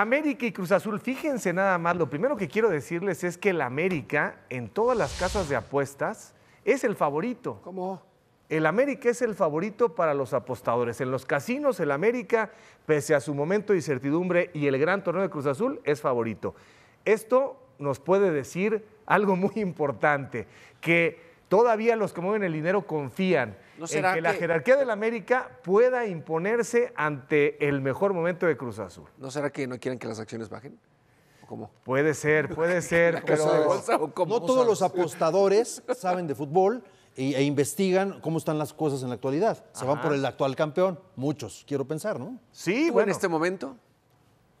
América y Cruz Azul, fíjense nada más, lo primero que quiero decirles es que el América en todas las casas de apuestas es el favorito. ¿Cómo? El América es el favorito para los apostadores. En los casinos, el América, pese a su momento de incertidumbre y el gran torneo de Cruz Azul, es favorito. Esto nos puede decir algo muy importante, que todavía los que mueven el dinero confían que, la jerarquía del América pueda imponerse ante el mejor momento de Cruz Azul. ¿No será que no quieren que las acciones bajen? cómo? Puede ser, puede ser. no todos los apostadores saben de fútbol e, e, investigan cómo están las cosas en la actualidad. Se van por el actual campeón, muchos, quiero pensar, ¿no? Sí, bueno. En este momento.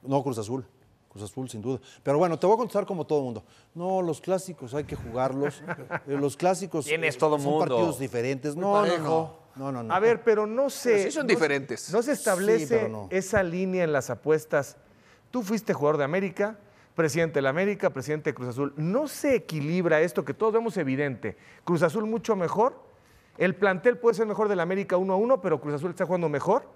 No, Cruz Azul. Cruz Azul, sin duda. Pero bueno, te voy a contestar como todo mundo. No, los clásicos hay que jugarlos. Eh, los clásicos Tienes eh, todo son mundo. partidos diferentes. No, no, no. A ver, pero no se. son diferentes. No se establece esa línea en las apuestas. Tú fuiste jugador de América, presidente de la América, presidente de Cruz Azul. ¿No se equilibra esto que todos vemos evidente? Cruz Azul mucho mejor. El plantel puede ser mejor del América uno a uno, pero Cruz Azul está jugando mejor.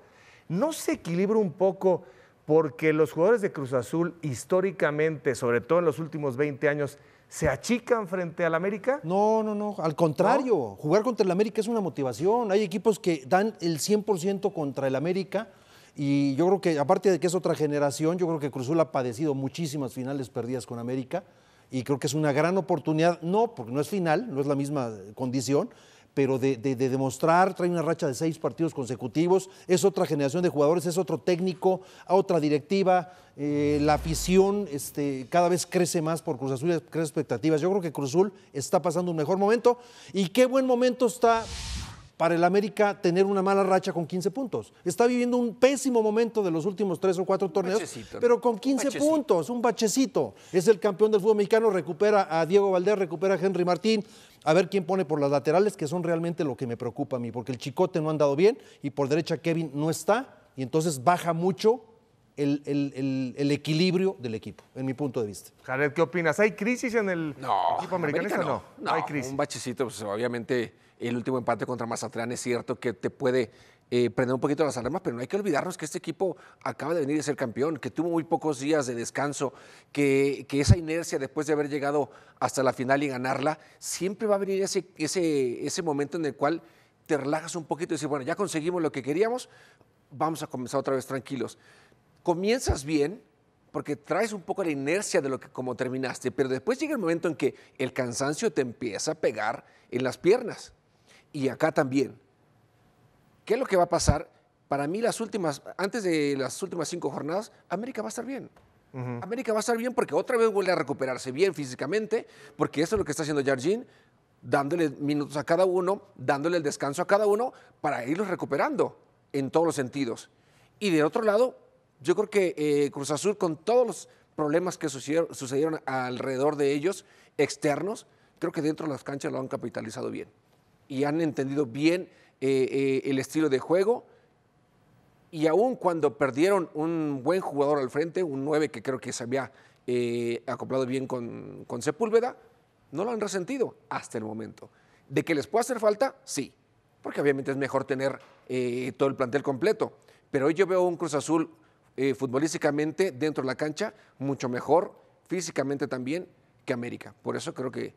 ¿No se equilibra un poco porque los jugadores de Cruz Azul históricamente, sobre todo en los últimos 20 años, se achican frente al América? No, no, no, al contrario, jugar contra el América es una motivación. Hay equipos que dan el 100% contra el América y yo creo que aparte de que es otra generación, yo creo que Cruz Azul ha padecido muchísimas finales perdidas con América y creo que es una gran oportunidad, no, porque no es final, no es la misma condición, pero de, demostrar, trae una racha de seis partidos consecutivos, es otra generación de jugadores, es otro técnico, a otra directiva, eh, la afición este, cada vez crece más por Cruz Azul, crece expectativas. Yo creo que Cruz Azul está pasando un mejor momento y qué buen momento está para el América tener una mala racha con 15 puntos. Está viviendo un pésimo momento de los últimos tres o cuatro torneos, pero con 15 puntos, un bachecito. Es el campeón del fútbol mexicano, recupera a Diego Valdés, recupera a Henry Martín, a ver quién pone por las laterales, que son realmente lo que me preocupa a mí, porque el Chicote no ha andado bien y por derecha Kevin no está, y entonces baja mucho el, equilibrio del equipo, en mi punto de vista. Jared, ¿qué opinas? ¿Hay crisis en el equipo americano? no. no? No, hay crisis. Un bachecito, pues obviamente el último empate contra Mazatlán es cierto que te puede eh, prender un poquito las alarmas, pero no hay que olvidarnos que este equipo acaba de venir de ser campeón, que tuvo muy pocos días de descanso, que, esa inercia después de haber llegado hasta la final y ganarla, siempre va a venir ese, ese, ese momento en el cual te relajas un poquito y dices, bueno, ya conseguimos lo que queríamos, vamos a comenzar otra vez tranquilos. Comienzas bien porque traes un poco la inercia de lo que como terminaste, pero después llega el momento en que el cansancio te empieza a pegar en las piernas y acá también ¿Qué es lo que va a pasar? Para mí, las últimas, antes de las últimas cinco jornadas, América va a estar bien. América va a estar bien porque otra vez vuelve a recuperarse bien físicamente, porque eso es lo que está haciendo Jardín, dándole minutos a cada uno, dándole el descanso a cada uno para irlos recuperando en todos los sentidos. Y del otro lado, yo creo que eh, Cruz Azul, con todos los problemas que sucedieron, sucedieron alrededor de ellos, externos, creo que dentro de las canchas lo han capitalizado bien y han entendido bien eh, eh, el estilo de juego. Y aún cuando perdieron un buen jugador al frente, un 9 que creo que se había eh, acoplado bien con, Sepúlveda, no lo han resentido hasta el momento. ¿De que les puede hacer falta? Sí, porque obviamente es mejor tener todo el plantel completo. Pero hoy yo veo un Cruz Azul futbolísticamente dentro de la cancha mucho mejor, físicamente también, que América. Por eso creo que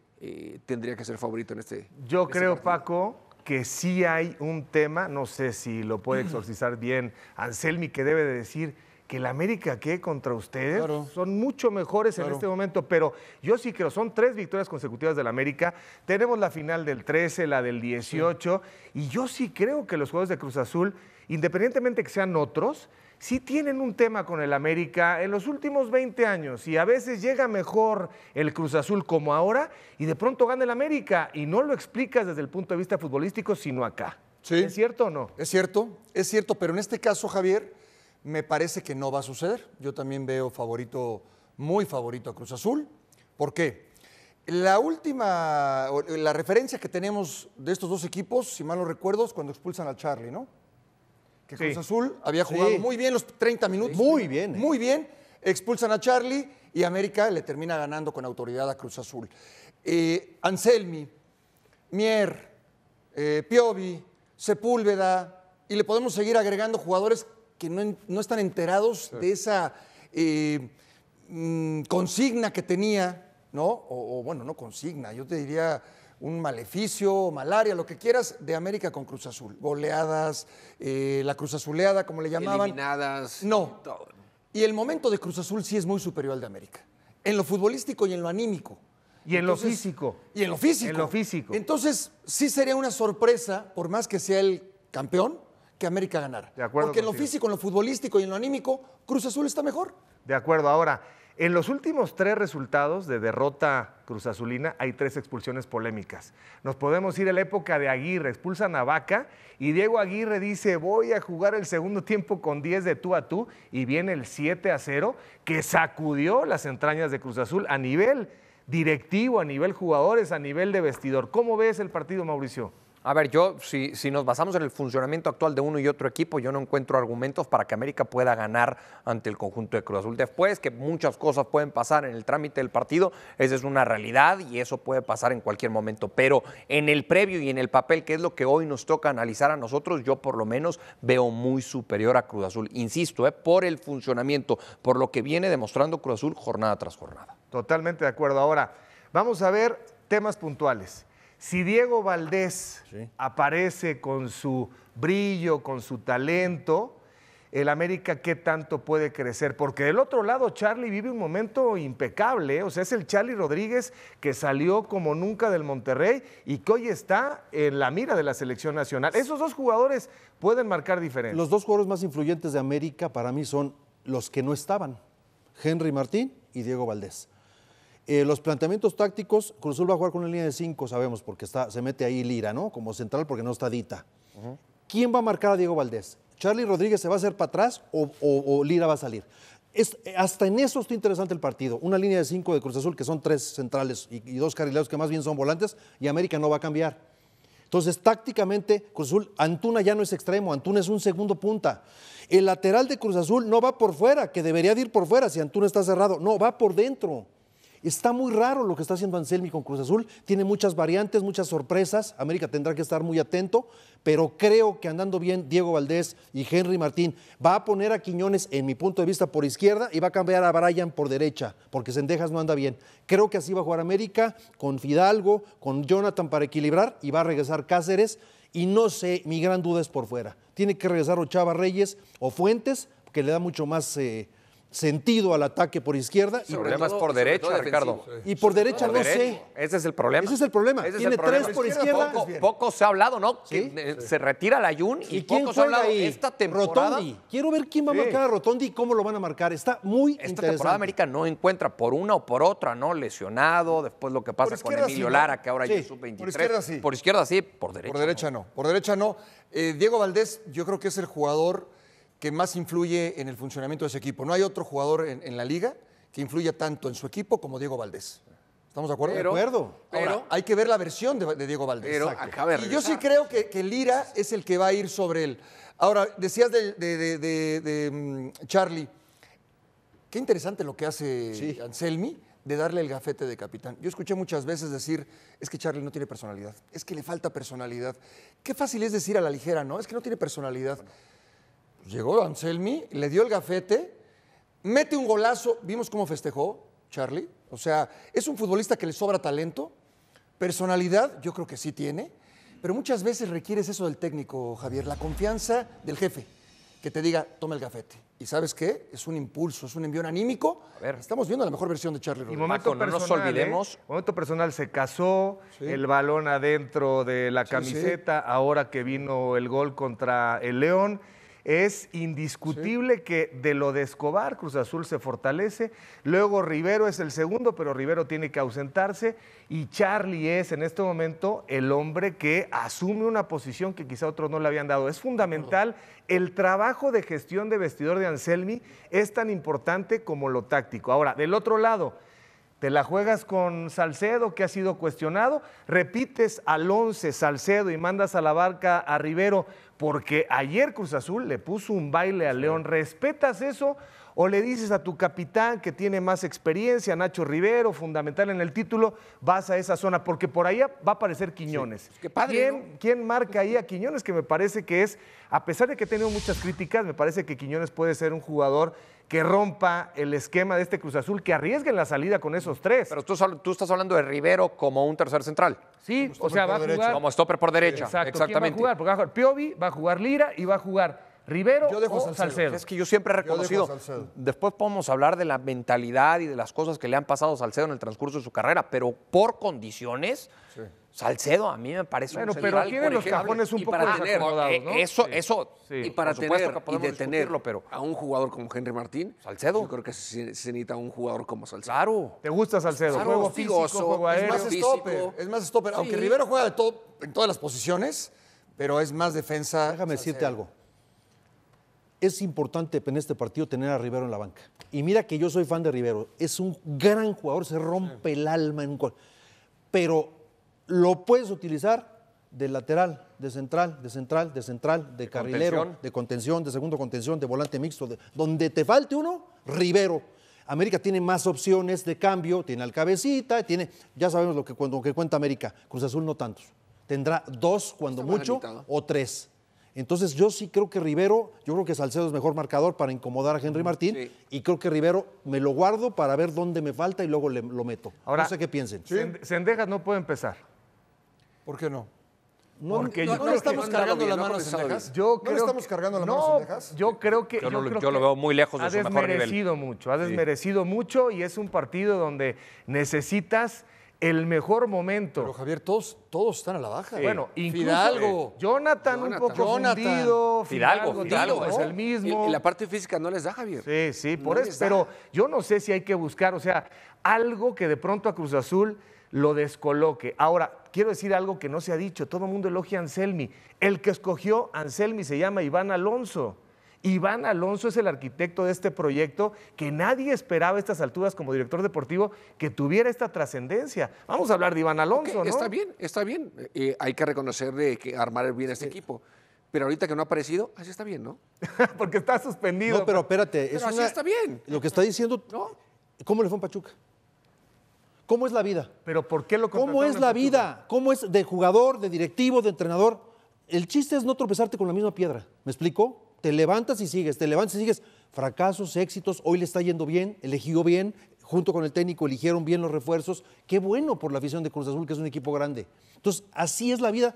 tendría que ser favorito en este. Yo este creo, Paco, que sí hay un tema, no sé si lo puede exorcizar bien Anselmi, que debe de decir que la América que contra ustedes son mucho mejores en este momento, pero yo sí creo, son tres victorias consecutivas del América, tenemos la final del 13, la del 18, y yo sí creo que los juegos de Cruz Azul, independientemente que sean otros, sí tienen un tema con el América en los últimos 20 años y a veces llega mejor el Cruz Azul como ahora y de pronto gana el América y no lo explicas desde el punto de vista futbolístico, sino acá. ¿Es cierto o no? Es cierto, es cierto, pero en este caso, Javier, me parece que no va a suceder. Yo también veo favorito, muy favorito a Cruz Azul. ¿Por qué? La última, la referencia que tenemos de estos dos equipos, si mal no recuerdo, es cuando expulsan a Charlie, ¿no? Que Cruz Azul había jugado muy bien los 30 minutos. muy bien. ¿eh? Muy bien. Expulsan a Charlie y América le termina ganando con autoridad a Cruz Azul. Eh, Anselmi, Mier, eh, Piovi, Sepúlveda, y le podemos seguir agregando jugadores que no, están enterados de esa eh, mm, consigna que tenía, ¿no? O, bueno, no consigna, yo te diría un maleficio, malaria, lo que quieras, de América con Cruz Azul. Boleadas, eh, la Cruz Azuleada, como le llamaban. Eliminadas. No. Y el momento de Cruz Azul sí es muy superior al de América. En lo futbolístico y en lo anímico. Y en lo físico. Y en lo físico. En lo físico. Entonces, sí sería una sorpresa, por más que sea el campeón, que América ganara. De acuerdo Porque en lo físico, en lo futbolístico y en lo anímico, Cruz Azul está mejor. De acuerdo. Ahora, en los últimos tres resultados de derrota Cruz Azulina hay tres expulsiones polémicas. Nos podemos ir a la época de Aguirre, expulsan a Vaca y Diego Aguirre dice voy a jugar el segundo tiempo con 10 de tú a tú y viene el 7 a 0 que sacudió las entrañas de Cruz Azul a nivel directivo, a nivel jugadores, a nivel de vestidor. ¿Cómo ves el partido, Mauricio? A ver, yo, si, si, nos basamos en el funcionamiento actual de uno y otro equipo, yo no encuentro argumentos para que América pueda ganar ante el conjunto de Cruz Azul. Después, que muchas cosas pueden pasar en el trámite del partido, esa es una realidad y eso puede pasar en cualquier momento. Pero en el previo y en el papel, que es lo que hoy nos toca analizar a nosotros, yo por lo menos veo muy superior a Cruz Azul. Insisto, eh, por el funcionamiento, por lo que viene demostrando Cruz Azul jornada tras jornada. Totalmente de acuerdo. Ahora, vamos a ver temas puntuales. Si Diego Valdés aparece con su brillo, con su talento, el América qué tanto puede crecer. Porque del otro lado, Charlie vive un momento impecable. ¿eh? O sea, es el Charlie Rodríguez que salió como nunca del Monterrey y que hoy está en la mira de la selección nacional. Esos dos jugadores pueden marcar diferencia. Los dos jugadores más influyentes de América para mí son los que no estaban, Henry Martín y Diego Valdés. Eh, los planteamientos tácticos, Cruz Azul va a jugar con una línea de cinco, sabemos, porque está, se mete ahí Lira, ¿no? Como central porque no está Dita. ¿Quién va a marcar a Diego Valdés? ¿Charlie Rodríguez se va a hacer para atrás o, Lira va a salir? Es, eh, hasta en eso está interesante el partido. Una línea de cinco de Cruz Azul, que son tres centrales y, dos carrileros que más bien son volantes, y América no va a cambiar. Entonces, tácticamente, Cruz Azul, Antuna ya no es extremo, Antuna es un segundo punta. El lateral de Cruz Azul no va por fuera, que debería de ir por fuera si Antuna está cerrado. No, va por dentro. Está muy raro lo que está haciendo Anselmi con Cruz Azul. Tiene muchas variantes, muchas sorpresas. América tendrá que estar muy atento, pero creo que andando bien Diego Valdés y Henry Martín va a poner a Quiñones, en mi punto de vista, por izquierda y va a cambiar a Bryan por derecha, porque Sendejas no anda bien. Creo que así va a jugar América, con Fidalgo, con Jonathan para equilibrar y va a regresar Cáceres. Y no sé, mi gran duda es por fuera. Tiene que regresar Ochava Reyes o Fuentes, que le da mucho más... Eh, sentido al ataque por izquierda. El problema es por derecha, Ricardo. Y por derecha no sé. Ese es el problema. Ese es el problema. Tiene tres por izquierda. Poco, se ha hablado, ¿no? Eh, se retira la Jun y, poco se ha hablado esta temporada. Rotondi. Quiero ver quién va a marcar a Rotondi y cómo lo van a marcar. Está muy interesante. Esta temporada América no encuentra por una o por otra, ¿no? Lesionado, después lo que pasa con Emilio Lara, que ahora es sub-23. Por izquierda sí. Por izquierda sí, por derecha. Por no. Por derecha no. Eh, Diego Valdés, yo creo que es el jugador que más influye en el funcionamiento de ese equipo. No hay otro jugador en, la liga que influya tanto en su equipo como Diego Valdés. ¿Estamos de acuerdo? de acuerdo. Ahora, hay que ver la versión de, Diego Valdés. y yo sí creo que, Lira es el que va a ir sobre él. Ahora, decías de, mm, Charlie, qué interesante lo que hace Anselmi de darle el gafete de capitán. Yo escuché muchas veces decir, es que Charlie no tiene personalidad, es que le falta personalidad. Qué fácil es decir a la ligera, ¿no? Es que no tiene personalidad llegó Anselmi, le dio el gafete, mete un golazo, vimos cómo festejó Charlie, o sea, es un futbolista que le sobra talento, personalidad, yo creo que sí tiene, pero muchas veces requieres eso del técnico, Javier, la confianza del jefe, que te diga, toma el gafete. Y sabes qué? Es un impulso, es un envío anímico. Estamos viendo la mejor versión de Charlie Rodríguez. momento personal, no nos ¿eh? olvidemos. Momento personal se casó, el balón adentro de la camiseta, ahora que vino el gol contra el León. Es indiscutible que de lo de Escobar, Cruz Azul se fortalece. Luego Rivero es el segundo, pero Rivero tiene que ausentarse. Y Charlie es en este momento el hombre que asume una posición que quizá otros no le habían dado. Es fundamental. El trabajo de gestión de vestidor de Anselmi es tan importante como lo táctico. Ahora, del otro lado. Te la juegas con Salcedo, que ha sido cuestionado. Repites al 11 Salcedo y mandas a la barca a Rivero, porque ayer Cruz Azul le puso un baile a León. ¿Respetas eso o le dices a tu capitán que tiene más experiencia, Nacho Rivero, fundamental en el título, vas a esa zona, porque por ahí va a aparecer Quiñones. Pues ¿Quién, marca ahí a Quiñones? Que me parece que es, a pesar de que he tenido muchas críticas, me parece que Quiñones puede ser un jugador que rompa el esquema de este Cruz Azul, que en la salida con esos tres. Pero tú, estás hablando de Rivero como un tercer central. Sí, o sea, va a jugar... Como stopper por derecha, exactamente. va a jugar? Porque va a jugar Piovi, va a jugar Lira y va a jugar Rivero yo dejo o Salcedo. Es que yo siempre he reconocido. Después podemos hablar de la mentalidad y de las cosas que le han pasado a Salcedo en el transcurso de su carrera, pero por condiciones. Salcedo a mí me parece bueno, un pero tiene los cajones un poco eh, ¿no? eso eso y para tener y detenerlo pero a un jugador como Henry Martín Salcedo yo creo que se, necesita un jugador como Salcedo te gusta Salcedo juego es más es más stopper aunque Rivero juega en todas las posiciones pero es más defensa déjame decirte algo es importante en este partido tener a Rivero en la banca. Y mira que yo soy fan de Rivero, es un gran jugador, se rompe el alma en un gol. Pero lo puedes utilizar de lateral, de central, de central, de central, de, carrilero, de contención, de segundo contención, de volante mixto. donde te falte uno, Rivero. América tiene más opciones de cambio, tiene al cabecita, tiene, ya sabemos lo que, que cuenta América, Cruz Azul no tantos. Tendrá dos cuando mucho o tres. Entonces yo sí creo que Rivero, yo creo que Salcedo es mejor marcador para incomodar a Henry Martín y creo que Rivero me lo guardo para ver dónde me falta y luego lo meto. Ahora, no sé qué piensen. Sendejas no puede empezar. ¿Por qué no? No, Porque no, yo no le estamos cargando las manos a Yo creo ¿No estamos cargando las manos a Yo creo que. Yo, lo, veo muy lejos de su mejor Ha desmerecido mucho, ha desmerecido mucho y es un partido donde necesitas el mejor momento. Pero Javier, todos, todos están a la baja. Bueno, incluso Fidalgo. Jonathan, un poco sentido, Fidalgo, Fidalgo, es el mismo. Y, la parte física no les da, Javier. Sí, sí, por eso. Pero yo no sé si hay que buscar, o sea, algo que de pronto a Cruz Azul lo descoloque. Ahora, quiero decir algo que no se ha dicho. Todo el mundo elogia a Anselmi. El que escogió a Anselmi se llama Iván Alonso. Iván Alonso es el arquitecto de este proyecto que nadie esperaba a estas alturas como director deportivo que tuviera esta trascendencia. Vamos a hablar de Iván Alonso, ¿no? Está bien, está bien. Eh, hay que reconocerle que armar bien este equipo. Pero ahorita que no ha aparecido, así está bien, ¿no? Porque está suspendido. No, pero espérate. Pero así está bien. Lo que está diciendo, ¿no? ¿Cómo le fue a Pachuca? ¿Cómo es la vida? ¿Pero por qué lo ¿Cómo es la vida? ¿Cómo es de jugador, de directivo, de entrenador? El chiste es no tropezarte con la misma piedra. ¿Me explico? te levantas y sigues, te levantas y sigues. Fracasos, éxitos, hoy le está yendo bien, eligió bien, junto con el técnico eligieron bien los refuerzos. Qué bueno por la afición de Cruz Azul, que es un equipo grande. Entonces, así es la vida.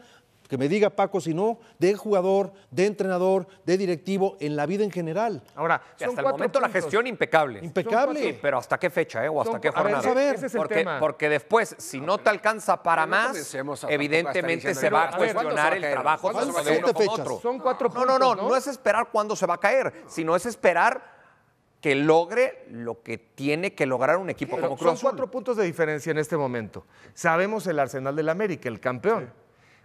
Que me diga Paco, si no, de jugador, de entrenador, de directivo, en la vida en general. Ahora, hasta el momento la gestión impecable. Impecable. Sí, pero ¿hasta qué fecha eh? o hasta qué jornada? a Ese porque, tema. porque, después, si no, te alcanza para más, evidentemente se va a cuestionar el trabajo de uno con otro. Son cuatro puntos, No, no, no, no es esperar cuándo se va a caer, sino es esperar que logre lo que tiene que lograr un equipo como Cruz Son cuatro puntos de diferencia en este momento. Sabemos el Arsenal del América, el campeón.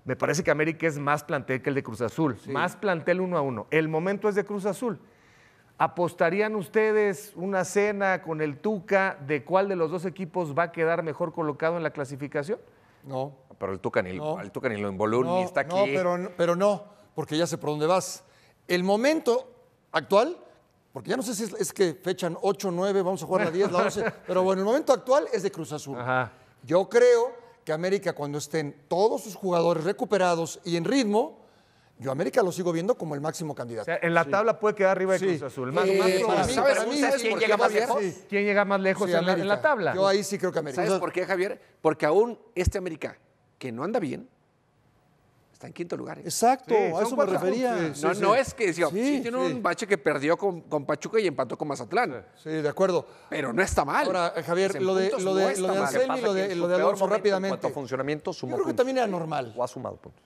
Me parece que América es más plantel que el de Cruz Azul, más plantel uno a uno. El momento es de Cruz Azul. ¿Apostarían ustedes una cena con el Tuca de cuál de los dos equipos va a quedar mejor colocado en la clasificación? No. Pero el Tuca ni, el ni lo involucra, ni está aquí. No, pero, no, porque ya sé por dónde vas. El momento actual porque ya no sé si es, que fechan 8, 9, vamos a jugar la 10, la 11, pero bueno, el momento actual es de Cruz Azul. Ajá. Yo creo que América cuando estén todos sus jugadores recuperados y en ritmo, yo América lo sigo viendo como el máximo candidato. en la tabla puede quedar arriba de Cruz Azul. quién llega más lejos? ¿Quién llega más lejos en, la, tabla? Yo ahí sí creo que América. ¿Sabes por qué, Javier? Porque aún este América, que no anda bien, en quinto lugar. Exacto, a eso me refería. no, es que sí, tiene un bache que perdió con, Pachuca y empató con Mazatlán. Sí, de acuerdo. Pero no está mal. Ahora, eh, Javier, pues lo de, lo Anselmi y lo de, Alonso rápidamente. funcionamiento, Yo creo que también era normal. O ha sumado puntos.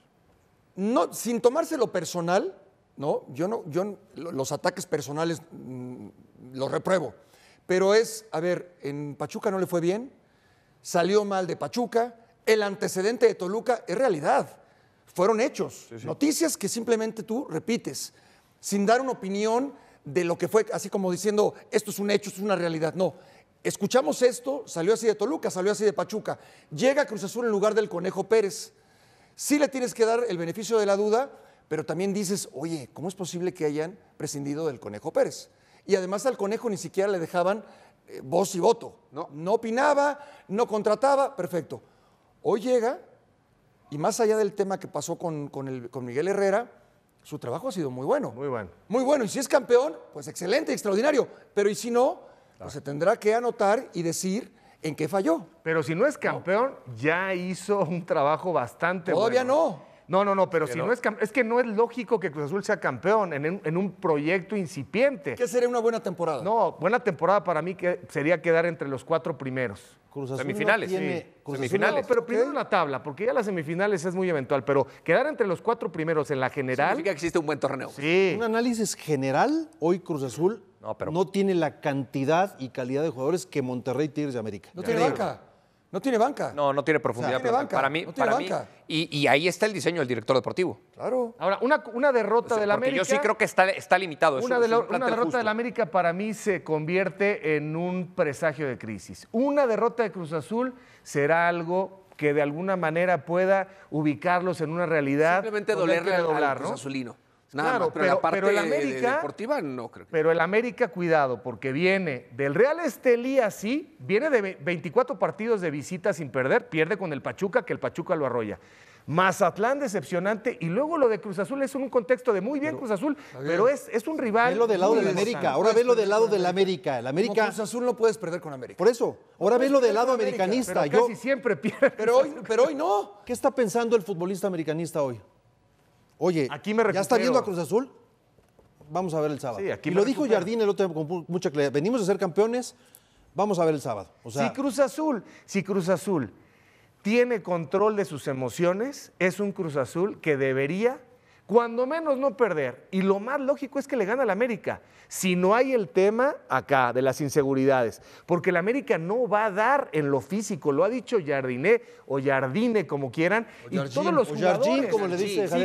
No, sin tomárselo personal, ¿no? Yo no, yo los ataques personales mm, los repruebo. Pero es, a ver, en Pachuca no le fue bien, salió mal de Pachuca, el antecedente de Toluca es realidad fueron hechos, noticias que simplemente tú repites, sin dar una opinión de lo que fue, así como diciendo, esto es un hecho, esto es una realidad. No, escuchamos esto, salió así de Toluca, salió así de Pachuca, llega a Cruz Azul en lugar del Conejo Pérez. Sí le tienes que dar el beneficio de la duda, pero también dices, oye, ¿cómo es posible que hayan prescindido del Conejo Pérez? Y además al Conejo ni siquiera le dejaban eh, voz y voto. No. no opinaba, no contrataba, perfecto. Hoy llega y más allá del tema que pasó con, Miguel Herrera, su trabajo ha sido muy bueno. Muy bueno. Muy bueno. Y si es campeón, pues excelente, extraordinario. Pero y si no, pues se tendrá que anotar y decir en qué falló. Pero si no es campeón, ya hizo un trabajo bastante bueno. Todavía no. No, no, no, pero si no, es es que no es lógico que Cruz Azul sea campeón en, un, proyecto incipiente. ¿Qué sería una buena temporada? No, buena temporada para mí sería quedar entre los cuatro primeros. Cruz Azul semifinales, semifinales. pero primero una la tabla, porque ya las semifinales es muy eventual, pero quedar entre los cuatro primeros en la general. Significa que existe un buen torneo. Sí. Un análisis general, hoy Cruz Azul no, tiene la cantidad y calidad de jugadores que Monterrey, Tigres y América. No tiene no tiene banca. No, no tiene profundidad. No tiene banca, para mí, tiene banca. y, ahí está el diseño del director deportivo. Claro. Ahora, una, derrota de la del América. Yo sí creo que está, está limitado. Una, de la, derrota del América para mí se convierte en un presagio de crisis. Una derrota de Cruz Azul será algo que de alguna manera pueda ubicarlos en una realidad. Simplemente dolerle al, Cruz Azulino pero, la parte el América, deportiva no creo. Pero el América, cuidado, porque viene del Real Estelí así, viene de 24 partidos de visita sin perder, pierde con el Pachuca, que el Pachuca lo arrolla. Mazatlán decepcionante y luego lo de Cruz Azul es un contexto de muy bien Cruz Azul, pero es, es un rival. lo del lado del América, ahora lo del lado del América. El América Cruz Azul no puedes perder con América. Por eso, ahora ve lo del lado americanista. Yo casi siempre pierde. Pero pero hoy no. ¿Qué está pensando el futbolista americanista hoy? Oye, ¿ya está viendo a Cruz Azul? Vamos a ver el sábado. aquí lo dijo Jardín el otro día con mucha claridad. Venimos a ser campeones, vamos a ver el sábado. si Cruz Azul, si Cruz Azul tiene control de sus emociones, es un Cruz Azul que debería cuando menos no perder. Y lo más lógico es que le gana la América. Si no hay el tema acá de las inseguridades. Porque el América no va a dar en lo físico. Lo ha dicho Jardiné o Jardine, como quieran. y todos los jugadores. como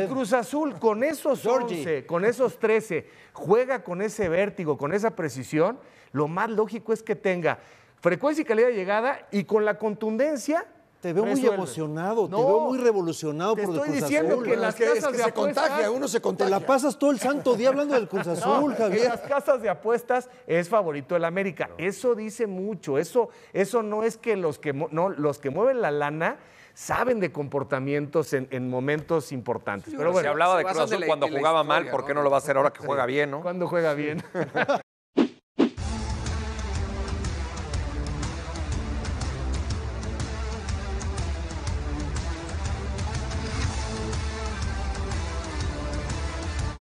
Cruz Azul con esos 11, con esos 13, juega con ese vértigo, con esa precisión, lo más lógico es que tenga frecuencia y calidad de llegada y con la contundencia te veo muy emocionado, te veo muy revolucionado por el Cruz Estoy diciendo que las casas se contagia, uno se contagia. Te la pasas todo el santo día hablando del Cruz Azul, Javier. En las casas de apuestas es favorito el América. Eso dice mucho. Eso, eso no es que los que no, los que mueven la lana saben de comportamientos en, momentos importantes. pero bueno, se hablaba de Cruz Azul cuando jugaba mal, ¿por qué no lo va a hacer ahora que juega bien, no? Cuando juega bien.